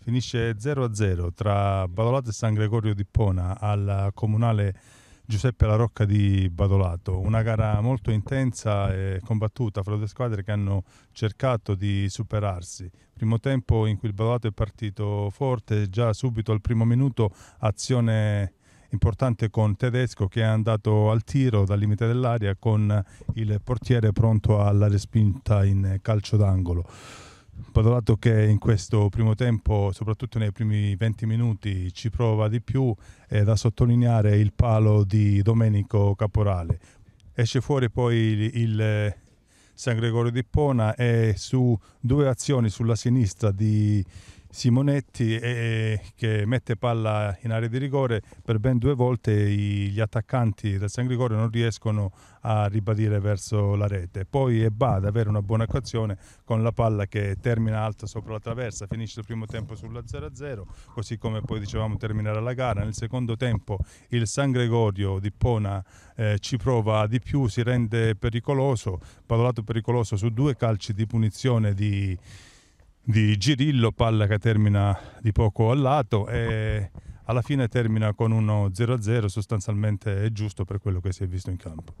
Finisce 0-0 tra Badolato e San Gregorio di Pona al comunale Giuseppe La Rocca di Badolato. Una gara molto intensa e combattuta fra due squadre che hanno cercato di superarsi. Primo tempo in cui il Badolato è partito forte, già subito al primo minuto azione importante con Tedesco che è andato al tiro dal limite dell'aria con il portiere pronto alla respinta in calcio d'angolo. Padolato che in questo primo tempo, soprattutto nei primi 20 minuti, ci prova di più, è da sottolineare il palo di Domenico Caporale. Esce fuori poi il, il San Gregorio di Pona e su due azioni sulla sinistra di Simonetti eh, che mette palla in area di rigore per ben due volte i, gli attaccanti del San Gregorio non riescono a ribadire verso la rete poi è Ba ad avere una buona equazione con la palla che termina alta sopra la traversa finisce il primo tempo sulla 0-0 così come poi dicevamo terminerà la gara nel secondo tempo il San Gregorio di Pona eh, ci prova di più si rende pericoloso parolato pericoloso su due calci di punizione di di girillo, palla che termina di poco al lato e alla fine termina con uno 0-0, sostanzialmente è giusto per quello che si è visto in campo.